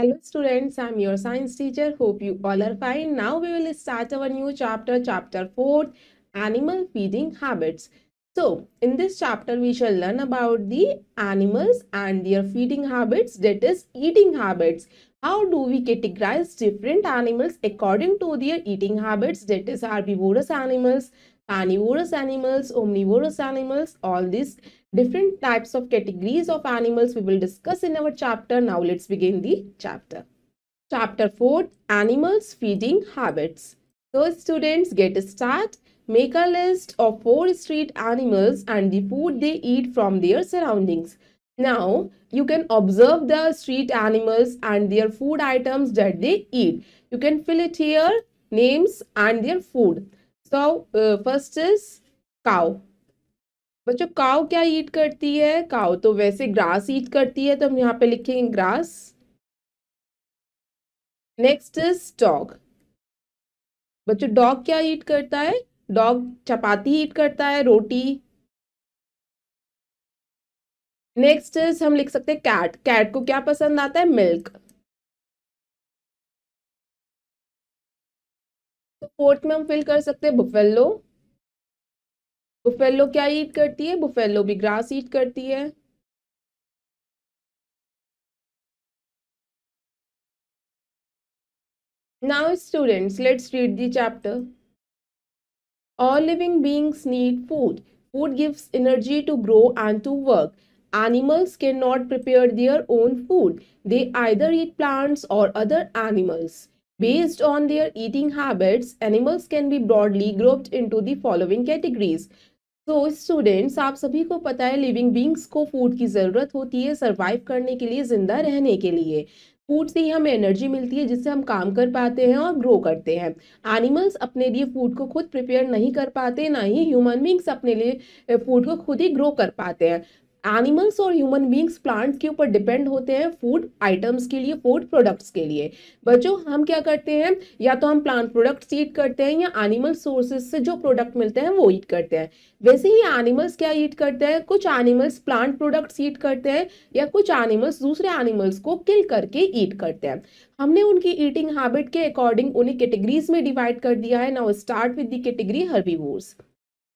Hello students, I'm your science teacher. Hope you all are fine. Now we will start our new chapter, chapter 4, Animal Feeding Habits. So, in this chapter, we shall learn about the animals and their feeding habits, that is eating habits. How do we categorize different animals according to their eating habits, that is herbivorous animals, carnivorous animals, omnivorous animals, all these different types of categories of animals we will discuss in our chapter. Now let's begin the chapter. Chapter 4 Animals Feeding Habits. So students get a start. Make a list of four street animals and the food they eat from their surroundings. Now, you can observe the street animals and their food items that they eat. You can fill it here, names and their food. So, uh, first is cow. बच्चों काव क्या ईट करती है काव तो वैसे grass eat करती है तो हम यहाँ पे लिखेंगे ग्रास नेक्स्ट इज डॉग बच्चों डॉग क्या ईट करता है डॉग चपाती ईट करता है रोटी नेक्स्ट इज हम लिख सकते हैं कैट कैट को क्या पसंद आता है मिल्क तो फोर्थ में हम फिल कर सकते हैं बुफेलो बुफेलो क्या ईट करती है बुफेलो भी ग्रास ईट करती है now students let's read the chapter all living beings need food food gives energy to grow and to work animals can not prepare their own food they either eat plants or other animals based on their eating habits animals can be broadly grouped into the following categories तो students आप सभी को पता है living beings को food की ज़रूरत होती है सर्वाइव करने के लिए ज़िंदा रहने के लिए फूड से ही हमें एनर्जी मिलती है जिससे हम काम कर पाते हैं और ग्रो करते हैं एनिमल्स अपने लिए फूड को खुद प्रिपेयर नहीं कर पाते ना ही ह्यूमन बींग्स अपने लिए फूड को खुद ही ग्रो कर पाते हैं एनिमल्स और ह्यूमन बींग्स प्लांट्स के ऊपर डिपेंड होते हैं फूड आइटम्स के लिए फूड प्रोडक्ट्स के लिए बच्चों हम क्या करते हैं या तो हम प्लांट प्रोडक्ट्स ईट करते हैं या एनिमल सोर्सेज से जो प्रोडक्ट मिलते हैं वो ईट करते हैं वैसे ही एनिमल्स क्या ईट करते हैं कुछ एनिमल्स प्लांट प्रोडक्ट्स ईट करते हैं या कुछ एनिमल्स दूसरे एनिमल्स को किल करके ईट करते हैं हमने उनकी ईटिंग हैबिट के अकॉर्डिंग उन्हें कैटेगरीज में डिवाइड कर दिया है now start with the category herbivores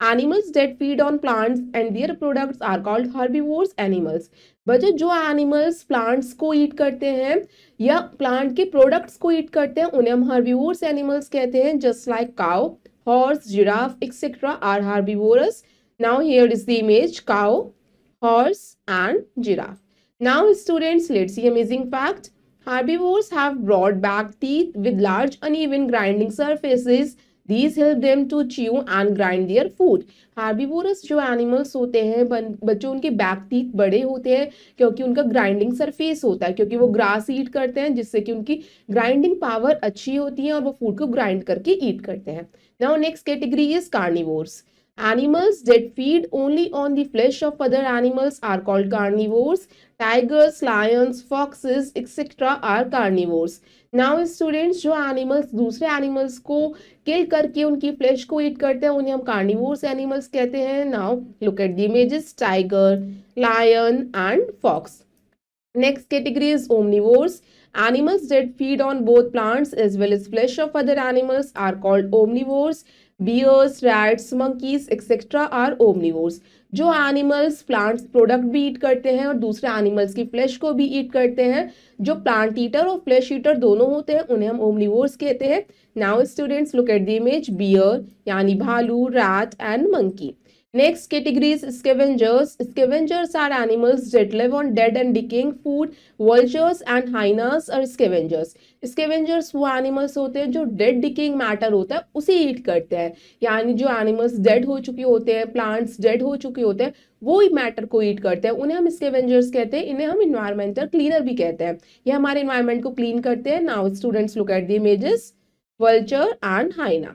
animals that feed on plants and their products are called herbivores animals बच्चे जो एनिमल्स प्लांट्स को ईट करते हैं या प्लांट के प्रोडक्ट्स को ईट करते हैं उन्हें हम हर्बीवोर्स एनिमल्स कहते हैं just like cow horse giraffe etcetera are herbivorous now here is the image cow horse and giraffe now students let's see amazing fact Herbivores have broad back teeth with large uneven grinding surfaces these help them to chew and grind their food herbivorous जो animals होते हैं बच्चों उनके back teeth बड़े होते हैं क्योंकि उनका ग्राइंडिंग सरफेस होता है क्योंकि वो ग्रास ईट करते हैं जिससे कि उनकी ग्राइंडिंग पावर अच्छी होती है और वो फूड को ग्राइंड करके ईट करते हैं now next category is carnivores animals that feed only on the flesh of other animals are called carnivores. Tigers, lions, foxes, etc. are carnivores. Now students जो एनिमल्स दूसरे एनिमल्स को kill करके उनकी flash को eat करते हैं उन्हें हम कार्निवोर्स एनिमल्स कहते हैं now look at the images tiger lion and fox next category is omnivores animals that feed on both plants as well as flesh of other animals are called omnivores bears rats monkeys etcetera are omnivores जो animals plants product भी eat करते हैं और दूसरे animals की flesh को भी eat करते हैं जो प्लांट ईटर और फ्लैश ईटर दोनों होते हैं उन्हें हम ओमनिवोर्स कहते हैं now students look at the image bear यानी भालू rat and monkey next category scavengers scavengers are animals that live on dead and decaying food vultures and hyenas are scavengers scavengers वो एनिमल्स होते हैं जो dead decaying matter होता है उसे ईट करते हैं यानी जो एनिमल्स डेड हो चुके होते हैं प्लांट्स डेड हो चुके होते हैं वो ही मैटर को ईट करते हैं उन्हें हम स्केवेंजर्स कहते हैं इन्हें हम इन्वायरमेंटल क्लीनर भी कहते हैं ये हमारे इन्वायरमेंट को क्लीन करते हैं now students look at the images vulture and hyena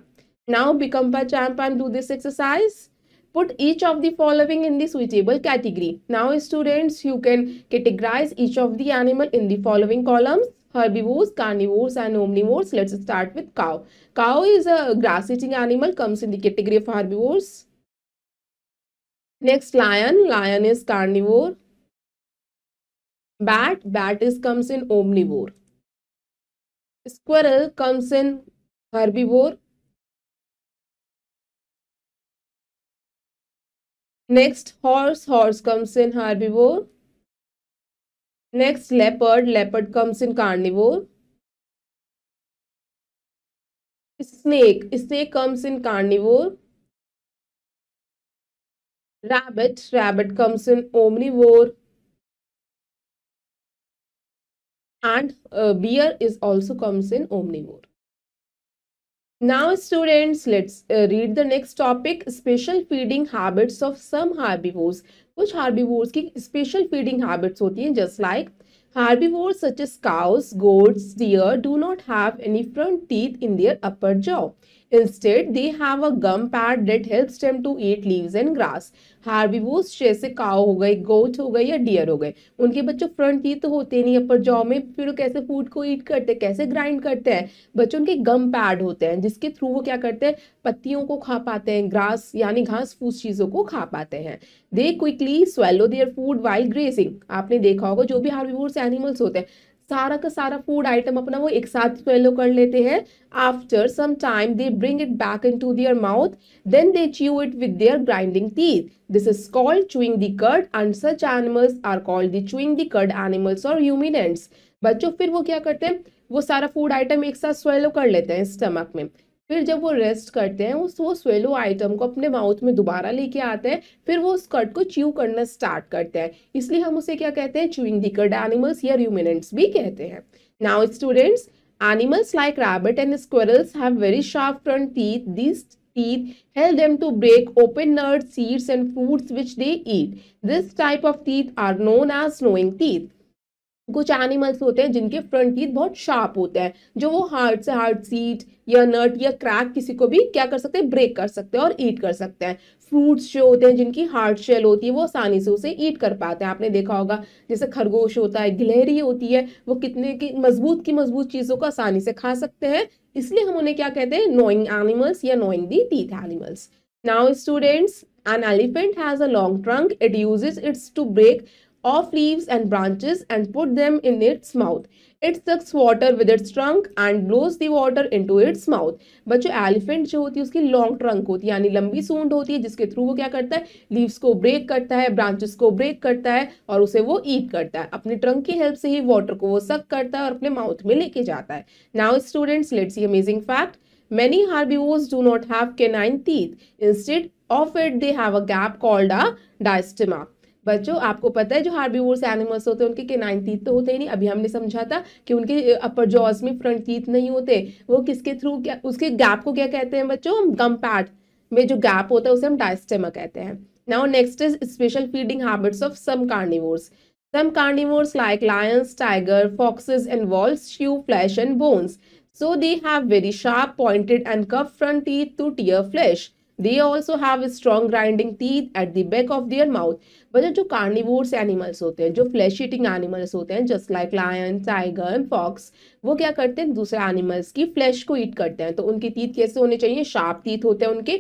now become a champ and do this exercise Put each of the following in the suitable category. Now students, you can categorize each of the animal in the following columns herbivores, carnivores and omnivores. Let's start with cow. Cow is a grass eating animal, comes in the category of herbivores. Next lion, lion is carnivore. Bat, bat is comes in omnivore. Squirrel comes in herbivore. Next, horse. Horse comes in herbivore. Next, leopard. Leopard comes in carnivore. Snake. Snake comes in carnivore. Rabbit. Rabbit comes in omnivore. And uh, bear is also comes in omnivore. Now students, let's uh, read the next topic, special feeding habits of some herbivores. Which herbivores की special feeding habits होती हैं just like herbivores such as cows, goats, deer do not have any front teeth in their upper jaw. Instead, they have a gum pad that helps them to eat leaves and grass. हार्बिवोस जैसे काओ हो गए गोट हो गए या dear हो गए उनके बच्चों फ्रंट टीथ तो होते नहीं अपर जॉ में फिर वो कैसे फूड को ईट करते हैं कैसे ग्राइंड करते हैं बच्चों उनके गम पैड होते हैं जिसके थ्रू वो क्या करते हैं पत्तियों को खा पाते हैं ग्रास यानी घास फूस चीज़ों को खा पाते हैं they quickly swallow their food while grazing आपने देखा होगा जो भी हार्बिवोर्स एनिमल्स होते हैं सारा का सारा फूड आइटम अपना वो एक साथ स्वेलो कर लेते हैं after some time they bring it back into their mouth then they chew it with their grinding teeth this is called chewing the cud and such animals are called the chewing the cud animals or ruminants बच्चों फिर वो क्या करते हैं वो सारा food item एक साथ स्वेलो कर लेते हैं स्टमक में फिर जब वो रेस्ट करते हैं उस वो स्वेलो आइटम को अपने माउथ में दोबारा लेके आते हैं फिर वो उस स्कर्ट को च्यू करना स्टार्ट करते हैं इसलिए हम उसे क्या कहते हैं च्यूइंग दिकर्ड एनिमल्स या र्यूमिनेंट्स भी कहते हैं now students animals like rabbit and squirrels have very sharp front teeth this teeth help them to break open nuts seeds and fruits which they eat this type of teeth are known as knowing teeth कुछ animals होते हैं जिनके front teeth बहुत sharp होते हैं जो वो heart से हार्ड सीट या नट या क्रैक किसी को भी क्या कर सकते हैं ब्रेक कर सकते हैं और ईट कर सकते हैं फ्रूट्स जो होते हैं जिनकी हार्ड शेल होती है वो आसानी से उसे ईट कर पाते हैं आपने देखा होगा जैसे खरगोश होता है गिलहरी होती है वो कितने की मजबूत की मजबूत चीज़ों को आसानी से खा सकते हैं इसलिए हम उन्हें क्या कहते हैं नोइंग एनिमल्स या gnawing the teeth animals now students an elephant has a long trunk it use its to break off leaves and branches and put them in its mouth. It sucks water with its trunk and blows the water into its mouth. बच्चों elephant jo hoti hai uski long trunk hoti hai yani lambi sund hoti hai jiske through wo kya karta hai leaves ko break karta hai branches ko break karta hai aur use wo eat karta hai अपने trunk ki help se hi water ko wo suck karta hai aur apne mouth mein leke jata hai now students let's see amazing fact Many herbivores do not have canine teeth. Instead of it, they have a gap called a diastema. बच्चों आपको पता है जो herbivores animals होते हैं उनके के nine तीत तो होते ही नहीं अभी हमने समझा था कि उनके अपर जॉज में फ्रंट तीत नहीं होते वो किसके थ्रू क्या उसके गैप को क्या कहते हैं बच्चों गम पैड में जो गैप होता है उसे हम डायस्टेमा कहते हैं now next is special feeding habits of some carnivores some carnivores like lions tiger foxes and wolves chew flesh and bones so they have very sharp pointed and कफ front teeth to tear flesh they also have strong grinding teeth at at back of their mouth mouth जो carnivores animals होते हैं जो flesh eating animals होते हैं just like lion tiger and fox वो क्या करते हैं दूसरे एनिमल्स की फ्लैश को ईट करते हैं तो उनकी टीथ कैसे होने चाहिए शार्प टीथ होते हैं उनके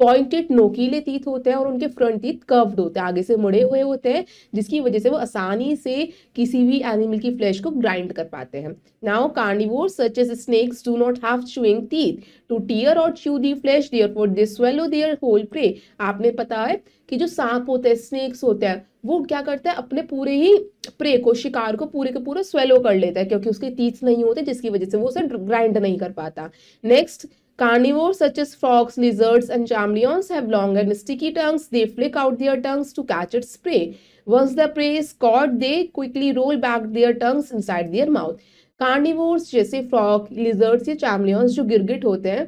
पॉइंटेड नोकीले तीत होते हैं और उनके फ्रंट तीत कर्व्ड होते हैं आगे से मुड़े हुए होते हैं जिसकी वजह से वो आसानी से किसी भी एनिमल की फ्लैश को ग्राइंड कर पाते हैं now carnivore such as snakes do not have chewing teeth to tear और chew the flesh therefore this swallow their whole prey आपने पता है कि जो सांप होते हैं स्नेक्स होते हैं वो क्या करता है अपने पूरे ही प्रे को शिकार को पूरे के पूरे स्वेलो कर लेता है क्योंकि उसके तीत नहीं होते जिसकी वजह से वो उसे ग्राइंड नहीं कर पाता next Carnivores such as frogs, lizards and chameleons have long and sticky tongues. They flick out their tongues to catch its prey. Once the prey is caught, they quickly roll back their tongues inside their mouth. Carnivores जैसे frog lizards या chameleons जो गिरगिट होते हैं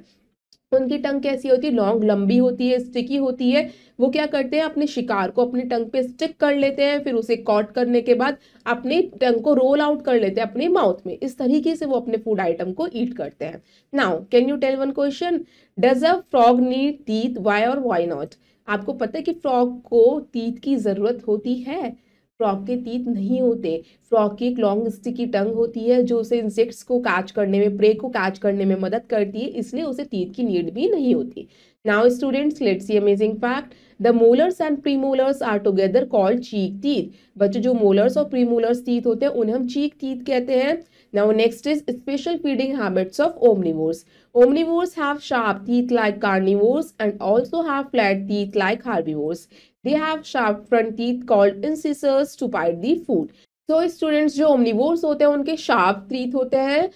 तो उनकी टंग कैसी होती है लॉन्ग लंबी होती है स्टिकी होती है वो क्या करते हैं अपने शिकार को अपने टंग पे स्टिक कर लेते हैं फिर उसे कॉट करने के बाद अपने टंग को रोल आउट कर लेते हैं अपने माउथ में इस तरीके से वो अपने फूड आइटम को ईट करते हैं now can you tell one question does a frog need teeth why or why not आपको पता है कि फ्रॉग को टीथ की ज़रूरत होती है फ्रॉक के तीत नहीं होते फ्रॉक की एक लॉन्ग स्टिकी टंग होती है जो उसे इंसेक्ट्स को कैच करने में प्रे को कैच करने में मदद करती है इसलिए उसे तीत की नीड भी नहीं होती now students let's see amazing fact the molars and pre molars are together called cheek teeth बच्चों जो मोलर्स और प्री मोलर्स तीत होते हैं उन्हें हम चीक तीत कहते हैं now next is special feeding habits of omnivores omnivores have sharp teeth like carnivores and also have flat teeth like herbivores they have sharp front teeth called in incisors to bite the food तो students जो omnivores होते हैं उनके sharp teeth होते हैं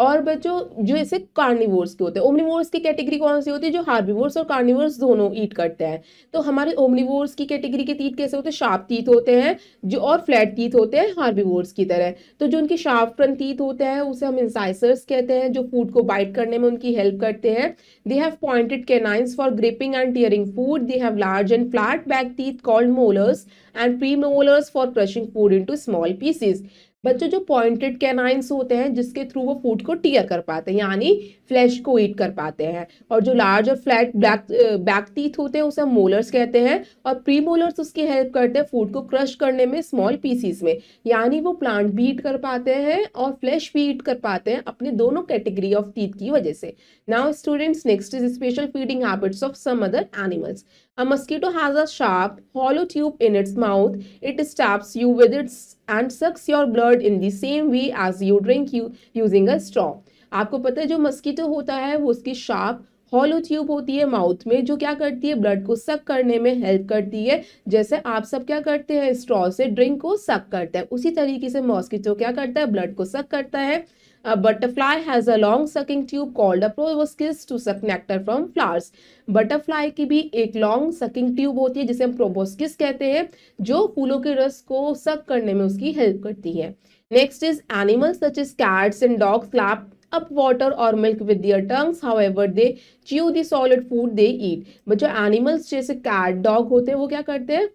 और बच्चों जो ऐसे कार्निवोर्स के होते हैं ओमनिवोर्स की कैटेगरी कौन सी होती है जो हार्बिवोर्स और कार्निवोर्स दोनों ईट करते हैं तो हमारे ओमनिवोर्स की कैटेगरी के तीत कैसे होते हैं शार्प तीत होते हैं जो और फ्लैट तीत होते हैं हार्बिवोर्स की तरह तो जो उनके शार्पन तीत होते हैं उसे हम इंसाइसर्स कहते हैं जो फूड को बाइट करने में उनकी हेल्प करते हैं they have pointed canines for gripping and tearing food they have large and flat back teeth called molars and pre molars for crushing food to small pieces बच्चों जो पॉइंटेड कैनाइंस होते हैं जिसके थ्रू वो food को tier कर पाते हैं यानी फ्लैश को ईट कर पाते हैं और जो लार्ज और फ्लैट ब्लैक बैक टीथ होते हैं उसे मोलर्स कहते हैं और प्री मोलर्स उसकी हेल्प करते हैं फूड को क्रश करने में स्मॉल पीसीस में यानी वो प्लांट भी ईट कर पाते हैं और फ्लैश भी ईट कर पाते हैं अपने दोनों कैटेगरी ऑफ टीथ की वजह से now students next is special feeding habits of some other animals A mosquito has a sharp, hollow tube in its mouth. It stabs you with its and sucks your blood in the same way as you drink you using a straw. आपको पता है जो mosquito होता है वो उसकी sharp hollow tube होती है माउथ में जो क्या करती है ब्लड को सक करने में हेल्प करती है जैसे आप सब क्या करते हैं स्ट्रॉ से ड्रिंक को सक करते हैं उसी तरीके से मॉस्किटो क्या करता है ब्लड को सक करता है A butterfly has a long sucking tube called a proboscis to suck nectar from flowers. Butterfly की भी एक लॉन्ग सकिंग ट्यूब होती है जिसे हम प्रोबोस्किस कहते हैं जो फूलों के रस को सक करने में उसकी हेल्प करती है next is animals such is cats and dogs lap up water or milk with their tongues however they chew the solid food they eat but जो animals जैसे cat dog होते हैं वो क्या करते हैं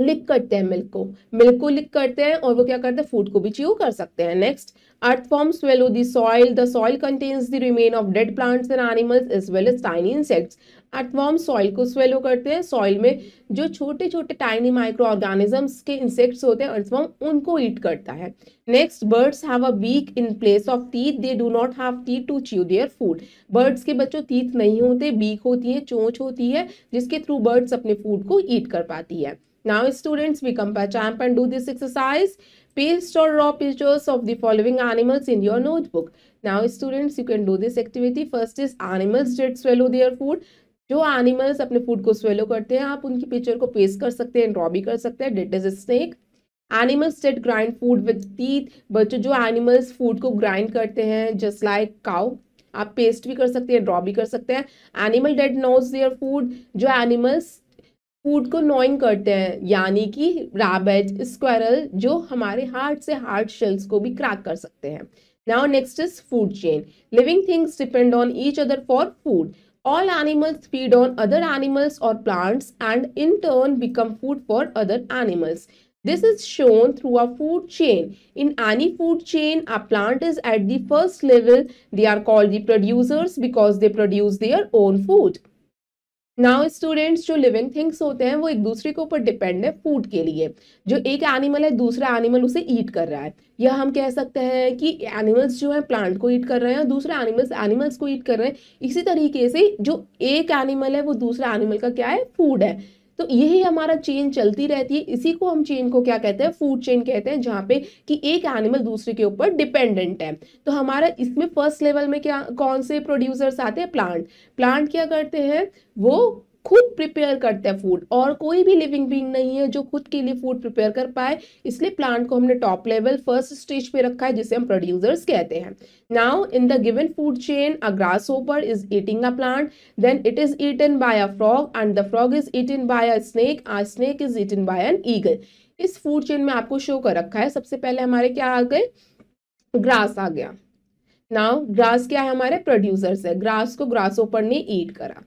लिक करते हैं मिल्क को मिल्क को लिक करते हैं और वो क्या करते हैं फूड को भी च्यू कर सकते हैं next Earthworms swallow the soil. The soil contains the remain of dead plants and animals as well as tiny insects. Earthworm soil को स्वेलो करते हैं सॉइल में जो छोटे छोटे टाइनी माइक्रो ऑर्गेनिजम्स के इंसेक्ट्स होते हैं अर्थवॉर्म उनको ईट करता है next birds have a beak in place of teeth they do not have teeth to chew their food birds के बच्चों टीथ नहीं होते बीक होती है चोंच होती है जिसके थ्रू बर्ड्स अपने फूड को ईट कर पाती है now students we come by champ and do this exercise paste or raw pictures of the following animals in your notebook now students you can do this activity first is animals that swallow their food जो animals अपने food को swallow करते हैं आप उनकी picture को paste कर सकते हैं ड्रॉ भी कर सकते हैं that is a snake animals that grind food with teeth बच्चों जो एनिमल्स फूड को ग्राइंड करते हैं जस्ट लाइक काउ आप पेस्ट भी कर सकते हैं ड्रॉ भी कर सकते हैं animal that gnaws their food जो एनिमल्स फूड को नोइंग करते हैं यानी कि रैबिट स्क्वायरल जो हमारे हार्ट से हार्ट शेल्स को भी क्रैक कर सकते हैं now next is food chain living things depend on each other for food all animals feed on other animals or plants and in turn become food for other animals this is shown through a food chain in any food chain a plant is at the first level they are called the producers because they produce their own food now students जो living things होते हैं वो एक दूसरे के ऊपर depend है food के लिए जो एक एनिमल है दूसरा एनिमल उसे ईट कर रहा है या हम कह सकते हैं कि एनिमल्स जो है प्लांट को ईट कर रहे हैं और दूसरा एनिमल्स एनिमल्स को ईट कर रहे हैं इसी तरीके से जो एक एनिमल है वो दूसरा एनिमल का क्या है फूड है तो यही हमारा चेन चलती रहती है इसी को हम चेन को क्या कहते हैं फूड चेन कहते हैं जहाँ पे कि एक एनिमल दूसरे के ऊपर डिपेंडेंट है तो हमारा इसमें फर्स्ट लेवल में क्या कौन से प्रोड्यूसर्स आते हैं प्लांट प्लांट क्या करते हैं वो खुद प्रिपेयर करता है फूड और कोई भी लिविंग बींग नहीं है जो खुद के लिए फूड प्रिपेयर कर पाए इसलिए प्लांट को हमने टॉप लेवल फर्स्ट स्टेज पे रखा है जिसे हम प्रोड्यूसर्स कहते हैं now in the given food chain a grasshopper is eating a plant then it is eaten by a frog and the frog is eaten by a snake a snake is eaten by an eagle इस food chain में आपको show कर रखा है सबसे पहले हमारे क्या आ गए ग्रास आ गया नाउ ग्रास क्या है हमारे प्रोड्यूसर्स है ग्रास को ग्रास ओपर ने ईट करा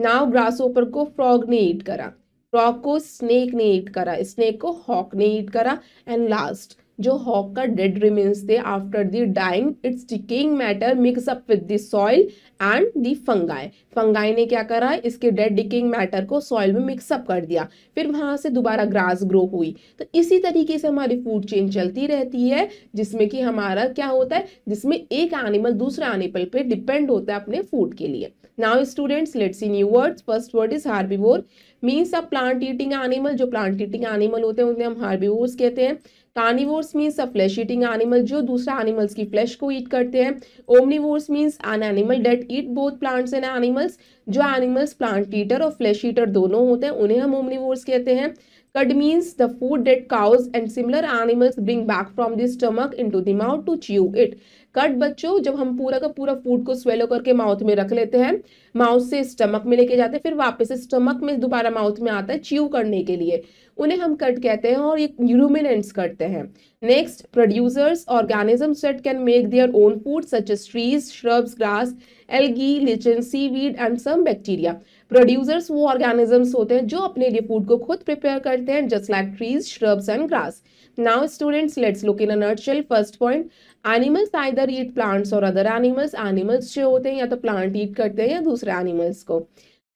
नाव ग्रासोपर को फ्रॉग ने ईट करा फ्रॉग को स्नेक ने ईट करा स्नेक को हॉक ने ईट करा एंड लास्ट जो हॉक का डेड रिमेन्स थे after the dying its decaying matter mix up with the soil and the fungi fungi ने क्या करा इसके डेड डिकिंग मैटर को सॉइल में मिक्सअप कर दिया फिर वहाँ से दोबारा ग्रास ग्रो हुई तो इसी तरीके से हमारी फूड चेन चलती रहती है जिसमें कि हमारा क्या होता है जिसमें एक एनिमल दूसरे एनिमल पर डिपेंड होता है अपने फूड के लिए now students let's see new words first word is herbivore means a plant eating animal जो प्लांट ईटिंग एनिमल होते हैं उन्हें हम हार्बिवोर्स कहते हैं carnivores means a flesh eating animal जो दूसरा एनिमल्स की फ्लैश को ईट करते हैं omnivores means an animal that eat both plants and animals जो एनिमल्स प्लांट ईटर और फ्लैश ईटर दोनों होते हैं उन्हें हम ओमनीवोर्स कहते हैं Cud means the food that cows and similar animals bring back from the stomach into the mouth to chew it. कट बच्चों जब हम पूरा का पूरा फूड को स्वेलो करके माउथ में रख लेते हैं माउथ से स्टमक में लेके जाते हैं फिर वापस स्टमक में दोबारा माउथ में आता है च्यू करने के लिए उन्हें हम कट कहते हैं और ये यूरूमिनेंट्स करते हैं next producers organisms that can make their own food such as trees shrubs grass algae lichen seaweed and some bacteria producers वो ऑर्गेनिजम्स होते हैं जो अपने लिए फूड को खुद प्रिपेयर करते हैं just like trees shrubs and grass now students let's look in a nutshell first point animals either eat plants or other animals animals जो होते हैं या तो प्लांट ईट करते हैं या दूसरे एनिमल्स को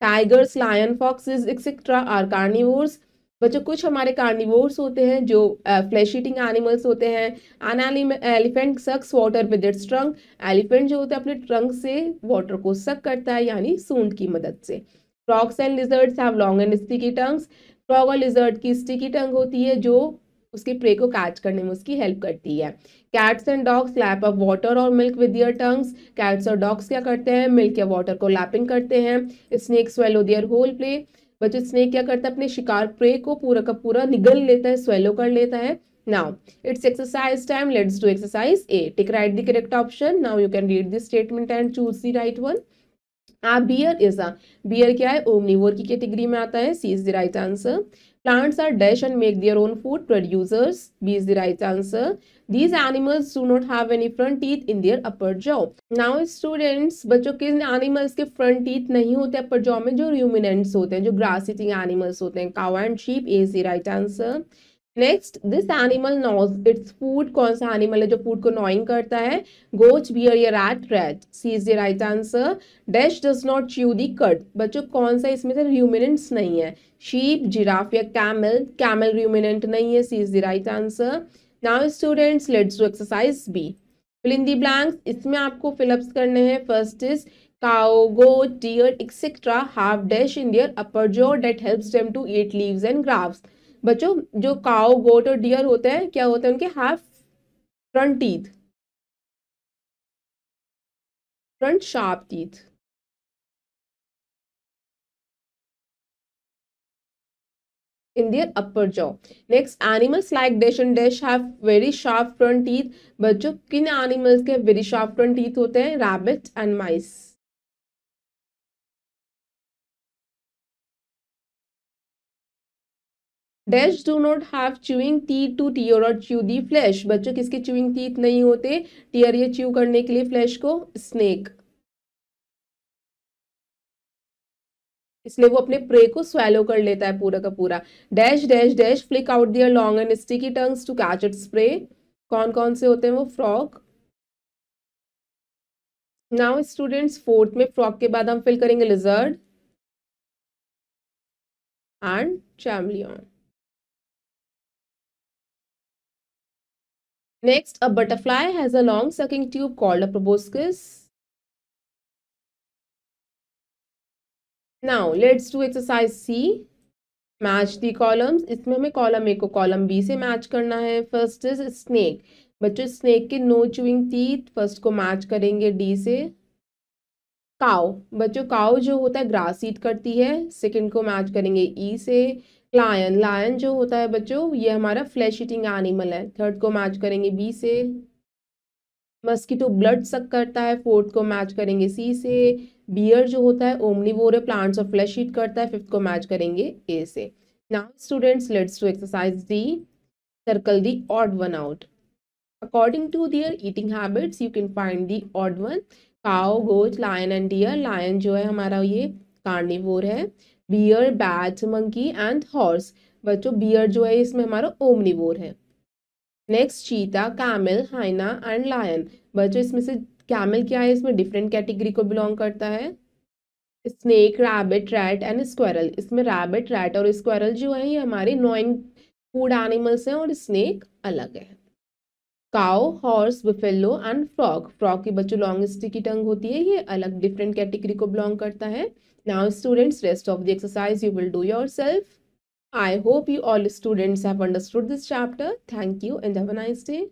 tigers lion foxes etcetera are carnivores बच्चों कुछ हमारे कार्निवोर्स होते हैं जो फ्लैश ईटिंग एनिमल्स होते हैं an elephant sucks water with its trunk elephant जो होता है अपने ट्रंक से वाटर को सक करता है यानी सूंड की मदद से frogs and lizards have long and sticky tongues frog और लिजर्ड की स्टिकी टंग होती है जो उसके प्रे को कैच करने में उसकी हेल्प करती है cats and dogs lap up water और milk with their tongues cats और डॉग्स क्या करते हैं मिल्क या वाटर को लैपिंग करते हैं स्नेक्स वेलो दियर होल प्ले बचत स्नेह क्या करता है अपने शिकार प्रे को पूरा का पूरा निगल लेता है स्वेलो कर लेता है now it's exercise time let's do exercise A tick right the correct option now you can read this statement and choose the right one a bear is a bear क्या है ओमनीवोर की category में आता है C is the right answer Plants are dash and make their own food. Producers. B is the right answer. These animals do not have any front teeth in their upper jaw. Now students, bachcho किन animals ke front teeth nahi hote upper jaw mein jo ruminants hote hain jo grass eating animals hote hain cow and sheep a is the right answer. Next this animal gnaws its food कौन सा animal है जो food को gnawing करता है goat bear या rat rat C is the right answer dash does not chew the cud बच्चों कौन सा इसमें से र्यूमिनेंट्स नहीं है शीप जिराफ या कैमल कैमल र्यूमिनेंट नहीं है C is the right answer now students let's do exercise B fill in the blanks इसमें आपको फिलअप्स करने हैं first is cow goat deer etcetera have dash in their upper jaw that helps them to eat leaves and grass बच्चों जो काओ गोट और dear होते हैं क्या होते हैं उनके have front teeth front sharp teeth in their upper jaw next animals like dash and dash have very sharp front teeth बच्चों किन एनिमल्स के वेरी शार्प फ्रंट टीथ होते हैं rabbits and mice dash do not have chewing teeth to tear और chew the flesh बच्चों किसके chewing teeth नहीं होते टीयर ये च्यू करने के लिए फ्लैश को स्नेक इसलिए वो अपने प्रे को स्वेलो कर लेता है पूरा का पूरा dash dash dash flick out their long and sticky tongues to catch its prey कौन कौन से होते हैं वो फ्रॉक नाउ स्टूडेंट्स फोर्थ में फ्रॉक के बाद हम फिल करेंगे lizard and chameleon Next, a butterfly has a long sucking tube called a proboscis. Now, let's do exercise C. Match the columns. इसमें हमें कॉलम ए को कॉलम बी से match करना है फर्स्ट इज स्नेक बच्चों snake के no chewing teeth first को match करेंगे डी से काओ बच्चों काओ जो होता है ग्रास ईट करती है सेकेंड को मैच करेंगे ई e से लायन लायन जो होता है बच्चों ये हमारा फ्लैश ईटिंग एनिमल है थर्ड को मैच करेंगे बी से मस्किटो ब्लड सक करता है फोर्थ को मैच करेंगे सी से बियर जो होता है ओमनीवोर प्लांट्स और फ्लैश ईट करता है फिफ्थ को मैच करेंगे ए से now students let's do exercise the circle the odd one out according to their eating habits you can find the odd one cow goat, lion and deer lion जो है हमारा ये carnivore है bear bat monkey and horse बच्चों bear जो है इसमें हमारा ओमनिवोर है नेक्स्ट चीता कैमल हाइना एंड लायन बच्चों इसमें से कैमल क्या है इसमें डिफरेंट कैटेगरी को बिलोंग करता है snake rabbit rat and squirrel इसमें रैबिट रैट और स्क्वायरल जो है ये हमारे नॉइंग फूड एनिमल्स हैं और स्नेक अलग है cow horse buffalo and frog frog की बच्चों लॉन्ग स्टिकी टंग होती है ये अलग डिफरेंट कैटेगरी को बिलोंग करता है Now students, rest of the exercise you will do yourself. I hope you all students have understood this chapter. Thank you and have a nice day.